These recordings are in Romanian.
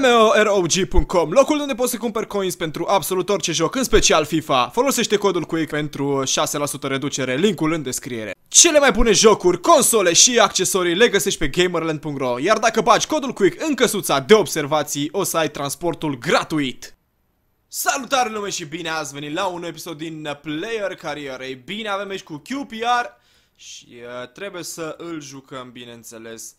MMOROG.com, locul unde poți să cumperi coins pentru absolut orice joc, în special FIFA. Folosește codul QUICK pentru 6% reducere, linkul în descriere. Cele mai bune jocuri, console și accesorii le găsești pe gamerland.ro, iar dacă bagi codul QUICK în căsuța de observații, o să ai transportul gratuit. Salutare lume și bine ați venit la un episod din Player Carrierei. Bine, avem aici cu QPR și uh, trebuie să îl jucăm, bineînțeles.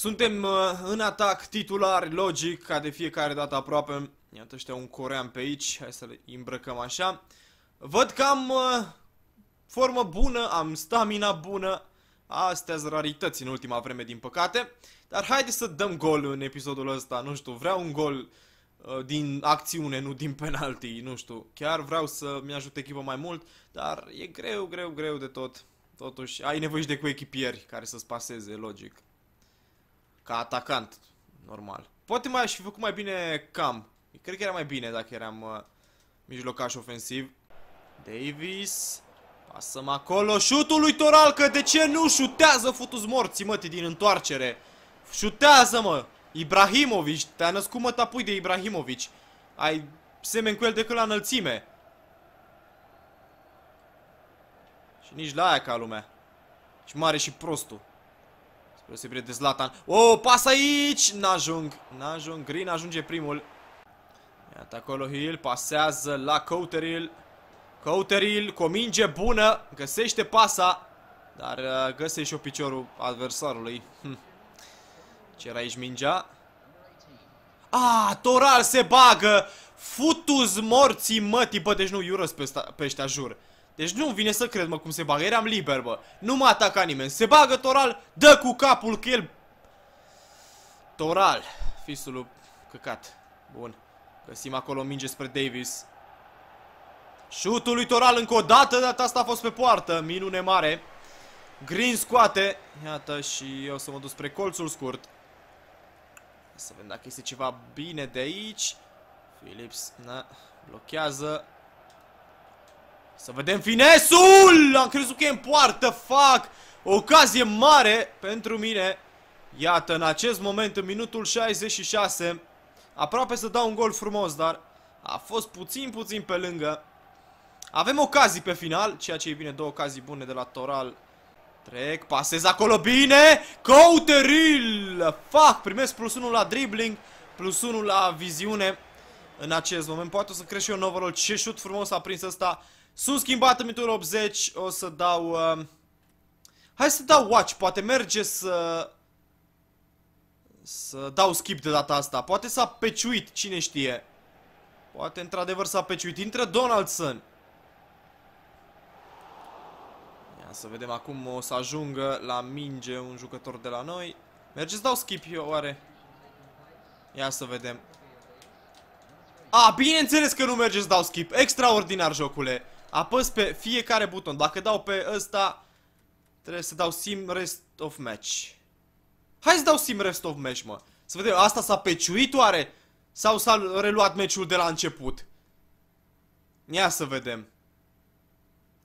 Suntem uh, în atac titular, logic, ca de fiecare dată aproape. Iată ăștia un corean pe aici, hai să le îmbrăcăm așa. Văd că am uh, formă bună, am stamina bună. Astea sunt rarități în ultima vreme, din păcate. Dar haide să dăm gol în episodul ăsta, nu știu, vreau un gol uh, din acțiune, nu din penalti, nu știu. Chiar vreau să-mi ajut echipa mai mult, dar e greu, greu, greu de tot. Totuși, ai nevoie și de cu echipieri care să-ți paseze, logic. Ca atacant, normal. Poate mai aș fi făcut mai bine cam. Cred că era mai bine dacă eram uh, mijlocaș ofensiv. Davis. Pasăm acolo. Șutul lui că De ce nu șutează futus morții, măti, din întoarcere? Șutează, mă! Ibrahimovic. Te-a născut, mă, tapui de Ibrahimovic. Ai semen cu el decât la înălțime. Și nici la aia ca lumea. Și mare și prostul. Deosebire de Zlatan. O, oh, pas aici! N-ajung. N-ajung. Green ajunge primul. Iată acolo Hill. Pasează la Couteril. Couteril cu o minge bună. Găsește pasa. Dar uh, găsește și o piciorul adversarului. Hm. era aici mingea. Ah, Toral se bagă! Futuz morții mătii, bă, deci nu iurăs pe, pe ăștia, jur. Deci nu vine să cred, mă, cum se bagă. Eram liber, bă. Nu mă ataca nimeni. Se bagă Toral, dă cu capul că el... Toral. Fisul căcat. Bun. Găsim acolo minge spre Davis. Șutul lui Toral încă o dată, data asta a fost pe poartă. Minune mare. Green scoate. Iată și eu să mă duc spre colțul scurt. Să vedem dacă este ceva bine de aici. Philips, na, blochează. Să vedem finesul! Am crezut că e în poartă, fac! Ocazie mare pentru mine. Iată, în acest moment, în minutul 66, aproape să dau un gol frumos, dar a fost puțin, puțin pe lângă. Avem ocazii pe final, ceea ce e bine, două ocazii bune de la Toral. Trec, pasez acolo bine, Couteril, fac, primesc plus 1 la dribbling, plus 1 la viziune în acest moment. Poate o să cresc și eu în overall, ce șut frumos a prins ăsta sunt schimbat în minutul 80, o să dau... Uh... Hai să dau watch, poate merge să... Să dau skip de data asta, poate s-a peciuit, cine știe. Poate într-adevăr s-a peciuit, intră Donaldson. Ia să vedem acum o să ajungă la minge un jucător de la noi. Merge să dau skip eu, oare? Ia să vedem. A, bineînțeles că nu merge să dau skip, extraordinar jocule. Apăs pe fiecare buton. Dacă dau pe ăsta, trebuie să dau sim rest of match. Hai să dau sim rest of match, mă. Să vedem, asta s-a peciuit oare? Sau s-a reluat meciul de la început? Ia să vedem.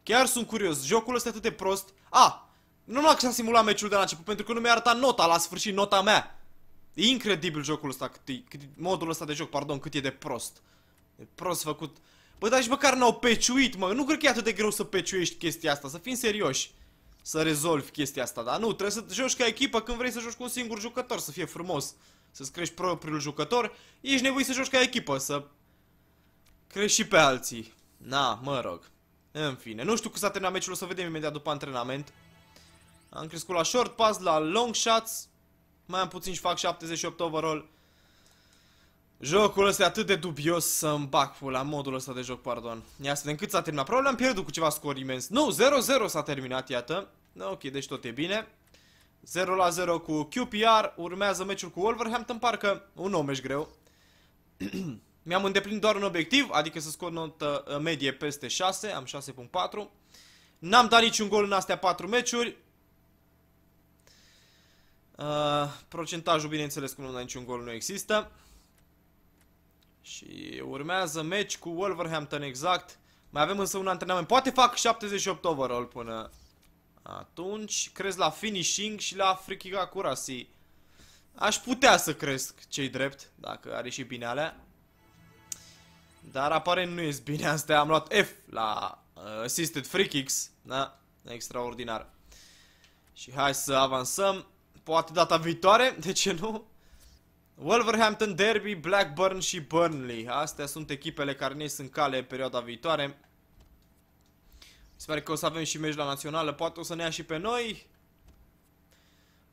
Chiar sunt curios. Jocul ăsta e atât de prost. A, nu numai că a simulat meciul de la început, pentru că nu mi-a arătat nota la sfârșit, nota mea. E incredibil jocul ăsta, cât e, cât, modul ăsta de joc, pardon, cât e de prost. E prost făcut. Bă, dar și măcar n-au peciuit, mă. Nu cred că e atât de greu să peciuiești chestia asta, să fim serioși. Să rezolvi chestia asta, dar nu, trebuie să joci ca echipă când vrei să joci cu un singur jucător, să fie frumos. Să-ți crești propriul jucător, ești nevoie să joci ca echipă, să crești și pe alții. Na, mă rog. În fine, nu știu cum s-a terminat meciul, o să vedem imediat după antrenament. Am crescut la short pass, la long shots. Mai am puțin și fac 78 overall. Jocul ăsta e atât de dubios să îmi bag la modul ăsta de joc, pardon. Ia să vedem cât s-a terminat. Probabil am pierdut cu ceva scor imens. Nu, 0-0 s-a terminat, iată. ok, deci tot e bine. 0 0 cu QPR, urmează meciul cu Wolverhampton, parcă un nou meci greu. Mi-am îndeplinit doar un obiectiv, adică să scot notă uh, medie peste 6, am 6.4. N-am dat niciun gol în astea 4 meciuri. Uh, procentajul, bineînțeles, cum nu am dat niciun gol, nu există. Și urmează meci cu Wolverhampton exact. Mai avem însă un antrenament. Poate fac 78 overall până atunci. Crez la finishing și la freaking accuracy. Aș putea să cresc cei drept, dacă are și bine alea. Dar aparent nu ies bine astea. Am luat F la uh, assisted free kicks. Da? Extraordinar. Și hai să avansăm. Poate data viitoare, de ce nu? Wolverhampton Derby, Blackburn și Burnley. Astea sunt echipele care ne sunt cale perioada viitoare. Sper că o să avem și meci la națională, poate o să ne ia și pe noi.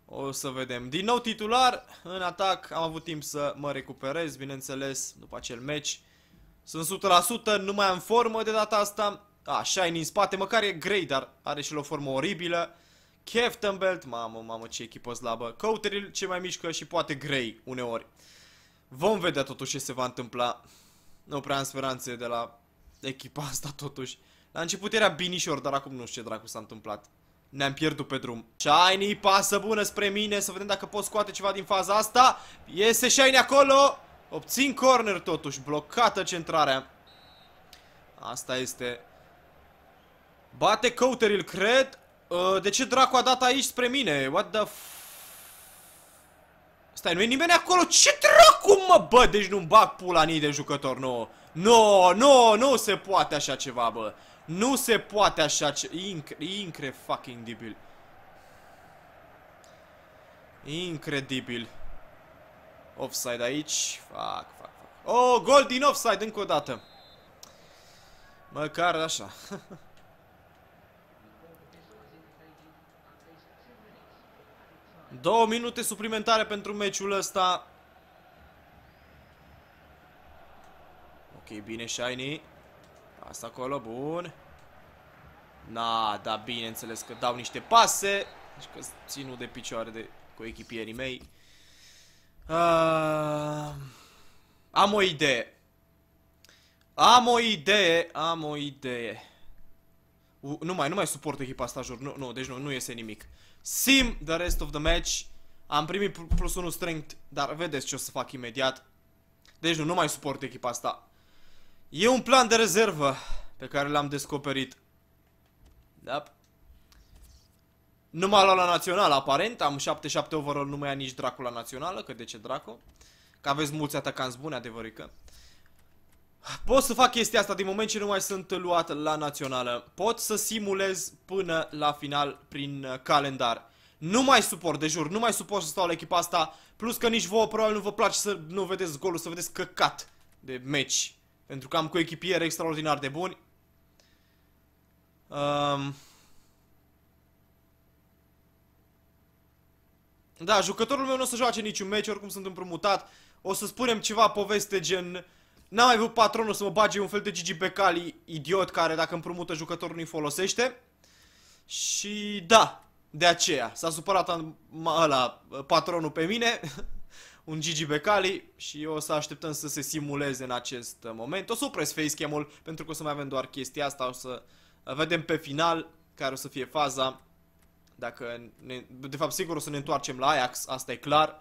O să vedem. Din nou titular în atac, am avut timp să mă recuperez, bineînțeles, după acel meci. Sunt 100%, nu mai am formă de data asta. A, Shiny în spate, măcar e grei, dar are și el o formă oribilă. Keftenbelt, mamă, mamă, ce echipă slabă. Căuteril ce mai mișcă și poate grei uneori. Vom vedea totuși ce se va întâmpla. Nu prea am speranțe de la echipa asta totuși. La început era binișor, dar acum nu știu ce dracu s-a întâmplat. Ne-am pierdut pe drum. Shiny, pasă bună spre mine, să vedem dacă pot scoate ceva din faza asta. Iese Shiny acolo. Obțin corner totuși, blocată centrarea. Asta este... Bate Cauteril, cred. Uh, de ce dracu a dat aici spre mine? What the f... Stai, nu e nimeni acolo? Ce dracu mă, bă? Deci nu-mi bag pula nii de jucător nou. No, no, nu se poate așa ceva, bă. Nu se poate așa ce... Incre, incre fucking dibil. Incredibil. Offside aici. Fuck, fuck, fuck. Oh, gol din offside încă o dată. Măcar așa. Două minute suplimentare pentru meciul ăsta. Ok, bine, Shiny. Asta acolo, bun. Na, da, bineînțeles că dau niște pase. Deci că ținu de picioare de, cu echipierii mei. Uh, am o idee. Am o idee, am o idee. U, nu mai, nu mai suport echipa asta, jur. Nu, nu, deci nu, nu iese nimic. Sim the rest of the match. Am primit plus 1 strength, dar vedeți ce o să fac imediat. Deci nu, nu mai suport echipa asta. E un plan de rezervă pe care l-am descoperit. Da. Nu m-a luat la național, aparent. Am 7-7 overall, nu mai ia nici dracul la națională, că de ce draco? Că aveți mulți atacanți buni, adevărică. Pot să fac chestia asta din moment ce nu mai sunt luat la națională. Pot să simulez până la final prin uh, calendar. Nu mai suport de jur, nu mai suport să stau la echipa asta, plus că nici vouă probabil nu vă place să nu vedeți golul, să vedeți căcat de meci. Pentru că am cu echipieri extraordinar de buni. Um... Da, jucătorul meu nu o să joace niciun meci, oricum sunt împrumutat. O să spunem ceva poveste gen... N-am mai avut patronul să mă bage un fel de Gigi Becali idiot care dacă împrumută jucătorul nu-i folosește. Și da, de aceea s-a supărat ăla, patronul pe mine, un Gigi Becali și o să așteptăm să se simuleze în acest moment. O să opres facecam-ul pentru că o să mai avem doar chestia asta, o să vedem pe final care o să fie faza. Dacă ne, de fapt sigur o să ne întoarcem la Ajax, asta e clar.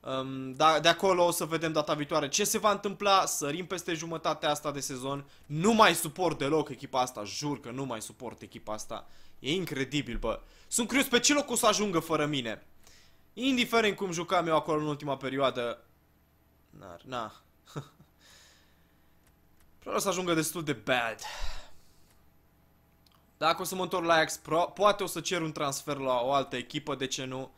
Um, da, de acolo o să vedem data viitoare ce se va întâmpla, sărim peste jumătatea asta de sezon Nu mai suport deloc echipa asta, jur că nu mai suport echipa asta E incredibil, bă Sunt curios pe ce loc o să ajungă fără mine Indiferent cum jucam eu acolo în ultima perioadă N-ar, na Probabil o să ajungă destul de bad Dacă o să mă întorc la Ajax Pro, poate o să cer un transfer la o altă echipă, de ce nu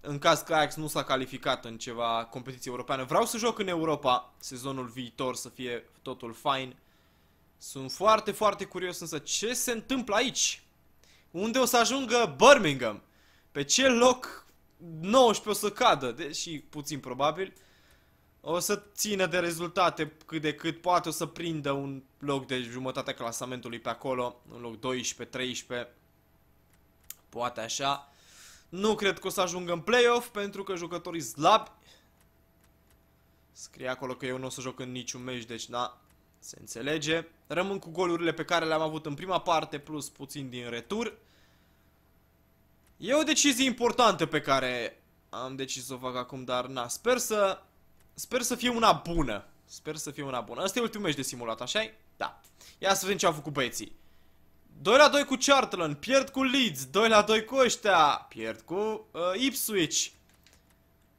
în caz că Ajax nu s-a calificat în ceva competiție europeană. Vreau să joc în Europa sezonul viitor, să fie totul fine. Sunt foarte, foarte curios însă ce se întâmplă aici. Unde o să ajungă Birmingham? Pe ce loc 19 o să cadă, deși puțin probabil. O să țină de rezultate cât de cât, poate o să prindă un loc de jumătatea clasamentului pe acolo, un loc 12-13, poate așa. Nu cred că o să ajungă în play-off pentru că jucătorii slabi... Scrie acolo că eu nu o să joc în niciun meci, deci da, se înțelege. Rămân cu golurile pe care le-am avut în prima parte, plus puțin din retur. E o decizie importantă pe care am decis să o fac acum, dar na, sper să... Sper să fie una bună. Sper să fie una bună. Asta e ultimul meci de simulat, așa -i? Da. Ia să vedem ce au făcut băieții. 2 la 2 cu Chartland, pierd cu Leeds, 2 la 2 cu ăștia, pierd cu uh, Ipswich,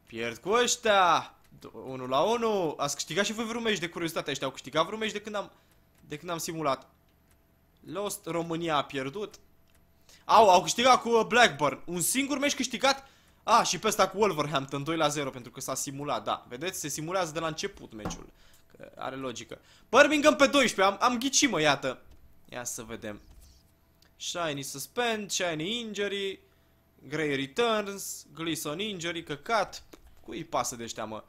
pierd cu ăștia, 1 la 1, ați câștigat și voi vreun meci de curiozitate, ăștia au câștigat vreun meci de când am, de când am simulat. Lost, România a pierdut. Au, au câștigat cu uh, Blackburn, un singur meci câștigat, a, și pe ăsta cu Wolverhampton, 2 la 0, pentru că s-a simulat, da, vedeți, se simulează de la început meciul, că are logică. Birmingham pe 12, am, am ghicit mă, iată. Ia să vedem. Shiny Suspend, Shiny Injury, Grey Returns, Gleason Injury, căcat. Cui pasă de ăștia, mă?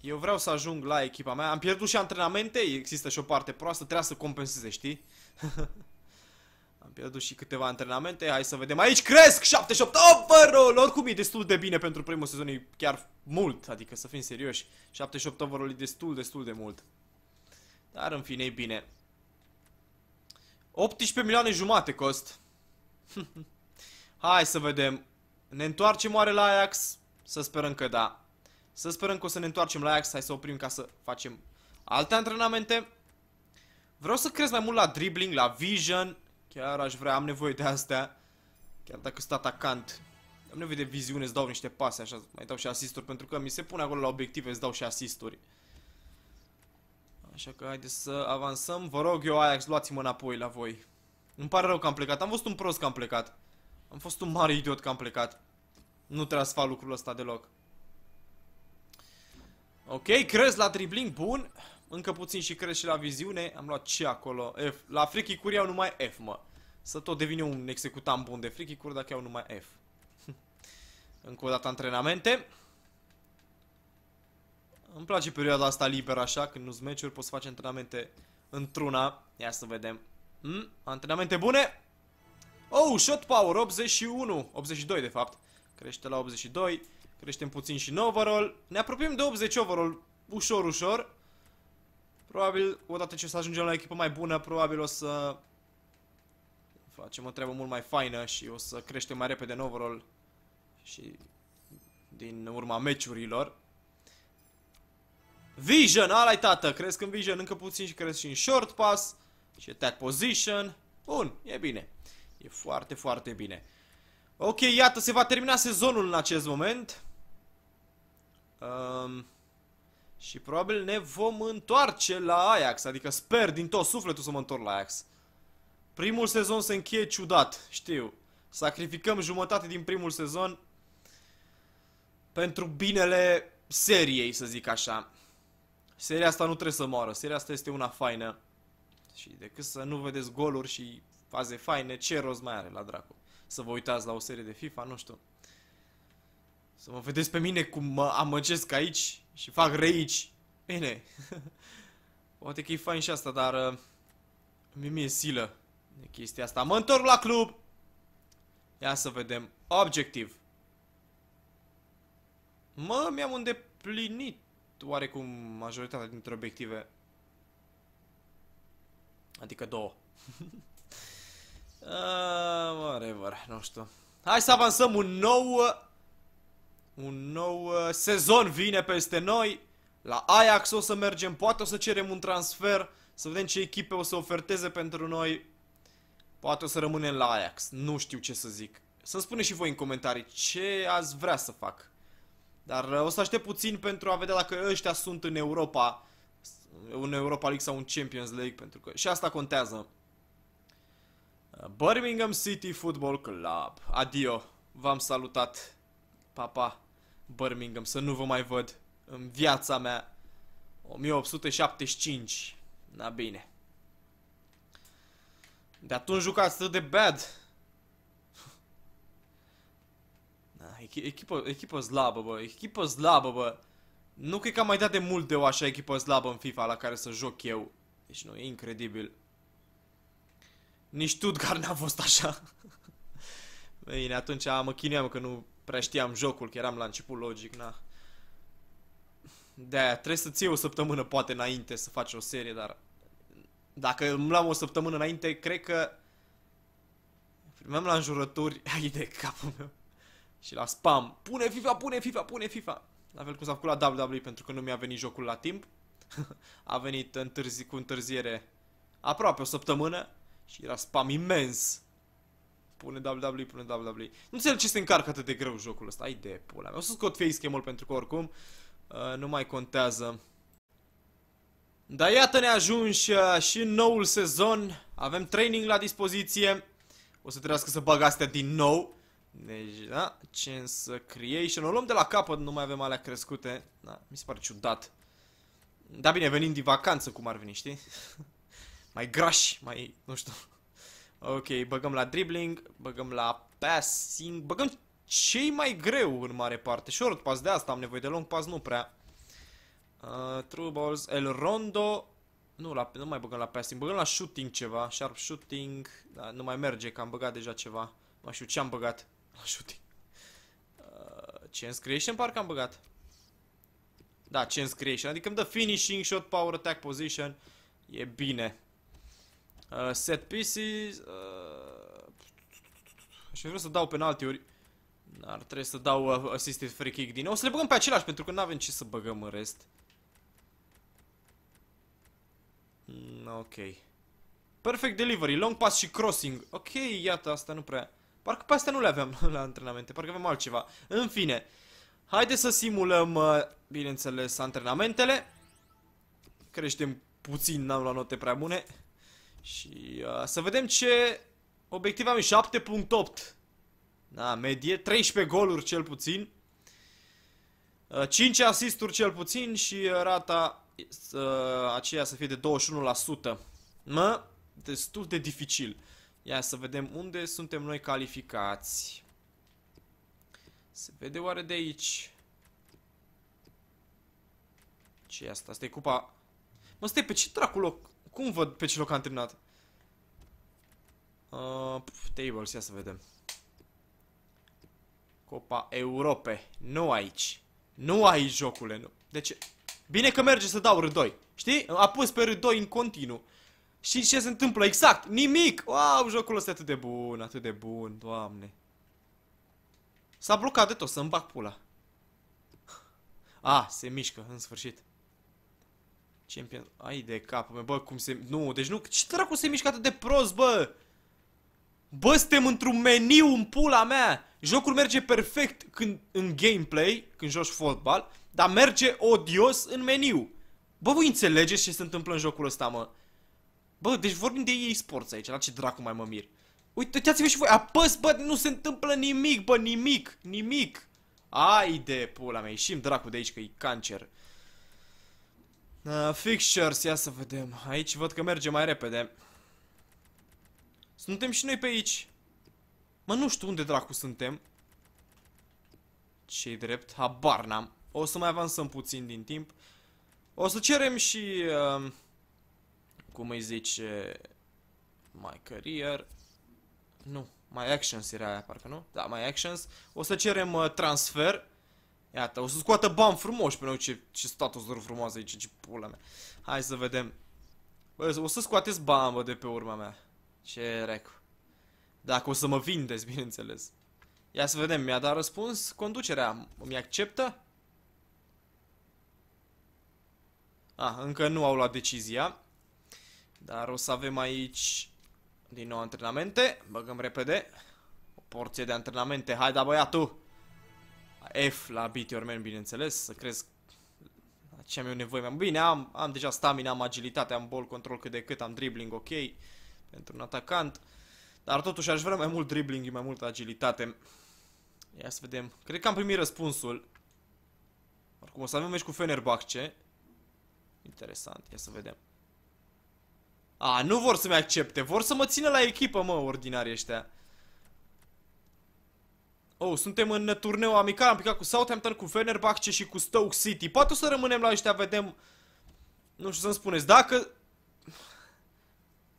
Eu vreau să ajung la echipa mea. Am pierdut și antrenamente, există și o parte proastă, trebuie să compenseze, știi? Am pierdut și câteva antrenamente, hai să vedem. Aici cresc 78 overall! Oricum e destul de bine pentru primul sezon, e chiar mult, adică să fim serioși. 78 overall e destul, destul de mult. Dar în fine e bine. 18 milioane jumate cost. Hai să vedem. Ne întoarcem oare la Ajax? Să sperăm că da. Să sperăm că o să ne întoarcem la Ajax. Hai să oprim ca să facem alte antrenamente. Vreau să crez mai mult la dribbling, la vision. Chiar aș vrea, am nevoie de astea. Chiar dacă sunt atacant. Am nevoie de viziune, îți dau niște pase așa. Mai dau și asisturi pentru că mi se pune acolo la obiective, îți dau și asisturi. Așa că haideți să avansăm. Vă rog eu, Ajax, luați-mă înapoi la voi. Îmi pare rău că am plecat. Am fost un prost că am plecat. Am fost un mare idiot că am plecat. Nu trebuie să fac lucrul ăsta deloc. Ok, crezi la dribling, bun. Încă puțin și crezi și la viziune. Am luat ce acolo? F. La friki curi numai F, mă. Să tot devin un executant bun de friki curi dacă au numai F. Încă o dată antrenamente. Îmi place perioada asta liberă așa, când nu s meciuri, poți să faci antrenamente într-una. Ia să vedem. Hmm? Antrenamente bune! Oh, shot power, 81, 82 de fapt. Crește la 82, creștem puțin și în overall. Ne apropiem de 80 overall, ușor, ușor. Probabil, odată ce o să ajungem la echipă mai bună, probabil o să facem o treabă mult mai faină și o să creștem mai repede în overall și din urma meciurilor. Vision, ala tata, cresc în Vision încă puțin și cresc și în short pass și attack position. Bun, e bine. E foarte, foarte bine. Ok, iată, se va termina sezonul în acest moment. Um, și probabil ne vom întoarce la Ajax, adică sper din tot sufletul să mă întorc la Ajax. Primul sezon se încheie ciudat, știu. Sacrificăm jumătate din primul sezon pentru binele seriei, să zic așa. Seria asta nu trebuie să moară, seria asta este una faină. Și decât să nu vedeți goluri și faze faine, ce rost mai are la dracu? Să vă uitați la o serie de FIFA, nu știu. Să mă vedeți pe mine cum mă amăgesc aici și fac reici. Bine, poate că e fain și asta, dar uh, mi-e silă de chestia asta. Mă întorc la club! Ia să vedem. Objectiv. Mă, mi-am îndeplinit oarecum majoritatea dintre obiective. Adică două. uh, whatever, nu știu. Hai să avansăm un nou... Un nou uh, sezon vine peste noi. La Ajax o să mergem, poate o să cerem un transfer. Să vedem ce echipe o să oferteze pentru noi. Poate o să rămânem la Ajax. Nu știu ce să zic. Să-mi spuneți și voi în comentarii ce ați vrea să fac. Dar uh, o să aștept puțin pentru a vedea dacă ăștia sunt în Europa, în Europa League sau un Champions League, pentru că și asta contează. Uh, Birmingham City Football Club. Adio, v-am salutat. Papa, Birmingham, să nu vă mai văd în viața mea. 1875. Na bine. De atunci jucați atât de bad. echipă, echipă slabă, bă. Echipă slabă, bă. Nu cred că am mai dat de mult de o așa echipă slabă în FIFA la care să joc eu. Deci nu, e incredibil. Nici Tudgar n-a fost așa. Bine, atunci mă chinuiam că nu prea știam jocul, că eram la început logic, na. De-aia trebuie să ți o săptămână poate înainte să faci o serie, dar... Dacă îmi luam o săptămână înainte, cred că... Primeam la înjurături... Ai de capul meu. Și la spam. Pune FIFA, pune FIFA, pune FIFA. La fel cum s-a făcut la WWE pentru că nu mi-a venit jocul la timp. a venit întârzi, cu întârziere aproape o săptămână și era spam imens. Pune WWE, pune WWE. Nu înțeleg ce se încarcă atât de greu jocul ăsta. Ai de pula mea. O să scot facecam-ul pentru că oricum uh, nu mai contează. Dar iată ne ajungi uh, și în noul sezon. Avem training la dispoziție. O să trebuiască să bag astea din nou. Deci, da, chance creation. O luăm de la capăt, nu mai avem alea crescute. Da, mi se pare ciudat. Da, bine, venim din vacanță, cum ar veni, știi? mai grași, mai, nu știu. Ok, băgăm la dribbling, băgăm la passing, băgăm cei mai greu în mare parte. Short pas de asta am nevoie, de long pas nu prea. Uh, true balls, El Rondo. Nu, la, nu mai băgăm la passing, băgăm la shooting ceva, sharp shooting. Da, nu mai merge, că am băgat deja ceva. Nu știu ce am băgat. La shooting. Uh, chance creation parcă am băgat. Da, chance creation. Adică îmi dă finishing, shot power, attack position. E bine. Uh, set pieces. Uh, și vreau să dau penaltiuri. Dar trebuie să dau uh, assisted free kick din nou. O să le băgăm pe același pentru că nu avem ce să băgăm în rest. Mm, ok. Perfect delivery, long pass și crossing. Ok, iată, asta nu prea... Parcă pe astea nu le aveam la antrenamente, parcă aveam altceva. În fine, haide să simulăm, uh, bineînțeles, antrenamentele. Creștem puțin, n-am luat note prea bune. Și uh, să vedem ce obiectiv am 7.8. Da, medie, 13 goluri cel puțin. 5 uh, asisturi cel puțin și uh, rata aceea să fie de 21%. Mă, destul de dificil. Ia să vedem unde suntem noi calificați. Se vede oare de aici? ce asta? Asta e cupa... Mă, stai, pe ce dracu loc? Cum văd pe ce loc am terminat? Uh, tables, ia să vedem. Copa Europe. Nu aici. Nu aici, jocule. Nu. De deci, ce? Bine că merge să dau R2. Știi? Am pus pe R2 în continuu. Și ce se întâmplă? Exact! Nimic! Wow, jocul ăsta e atât de bun, atât de bun, doamne. S-a blocat de tot, să-mi bag pula. A, ah, se mișcă, în sfârșit. Champion, ai de cap, meu, bă, cum se... Nu, deci nu, ce dracu se mișcă atât de prost, bă? Bă, suntem într-un meniu în pula mea! Jocul merge perfect când, în gameplay, când joci fotbal, dar merge odios în meniu. Bă, voi înțelegeți ce se întâmplă în jocul ăsta, mă? Bă, deci vorbim de ei sports aici, la ce dracu mai mă mir. Uitați-vă și voi, apăs, bă, nu se întâmplă nimic, bă, nimic, nimic. Ai de pula mea, ieșim dracu de aici că e cancer. Uh, fixtures, ia să vedem. Aici văd că merge mai repede. Suntem și noi pe aici. Mă, nu știu unde dracu suntem. ce drept, habar n-am. O să mai avansăm puțin din timp. O să cerem și... Uh, cum îi zice, My Career, nu, My Actions era aia, parcă nu? Da, My Actions. O să cerem uh, transfer. Iată, o să scoată bani frumoși pe noi, ce, ce statusuri frumoase aici, ce pula mea. Hai să vedem. Bă, o să scoateți bani, bă, de pe urma mea. Ce recu. Dacă o să mă vindeți, bineînțeles. Ia să vedem, mi-a dat răspuns conducerea. Mi acceptă? Ah, încă nu au luat decizia. Dar o să avem aici din nou antrenamente. Băgăm repede. O porție de antrenamente. Hai da băiatul! F la Beat Your Man, bineînțeles. Să crezi ce am eu nevoie Bine, am, am deja stamina, am agilitate, am ball control cât de cât, am dribbling ok pentru un atacant. Dar totuși aș vrea mai mult dribbling, mai multă agilitate. Ia să vedem. Cred că am primit răspunsul. Oricum o să avem meci cu Fenerbahce. Interesant, ia să vedem. A, nu vor să-mi accepte. Vor să mă țină la echipă, mă, ordinari ăștia. Oh, suntem în turneu amical. Am picat cu Southampton, cu Fenerbahce și cu Stoke City. Poate o să rămânem la ăștia, vedem... Nu știu să-mi spuneți. Dacă...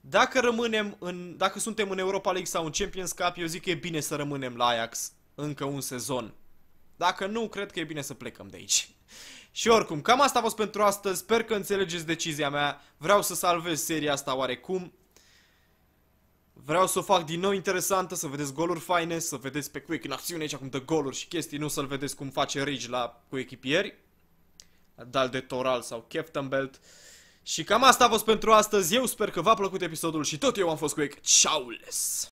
Dacă rămânem în... Dacă suntem în Europa League sau în Champions Cup, eu zic că e bine să rămânem la Ajax încă un sezon. Dacă nu, cred că e bine să plecăm de aici. Și oricum, cam asta a fost pentru astăzi. Sper că înțelegeți decizia mea. Vreau să salvez seria asta oarecum. Vreau să o fac din nou interesantă, să vedeți goluri faine, să vedeți pe Quick în acțiune aici cum dă goluri și chestii, nu să-l vedeți cum face Ridge la cu echipieri. Dal de Toral sau Captain Belt. Și cam asta a fost pentru astăzi. Eu sper că v-a plăcut episodul și tot eu am fost Quick. Ciao!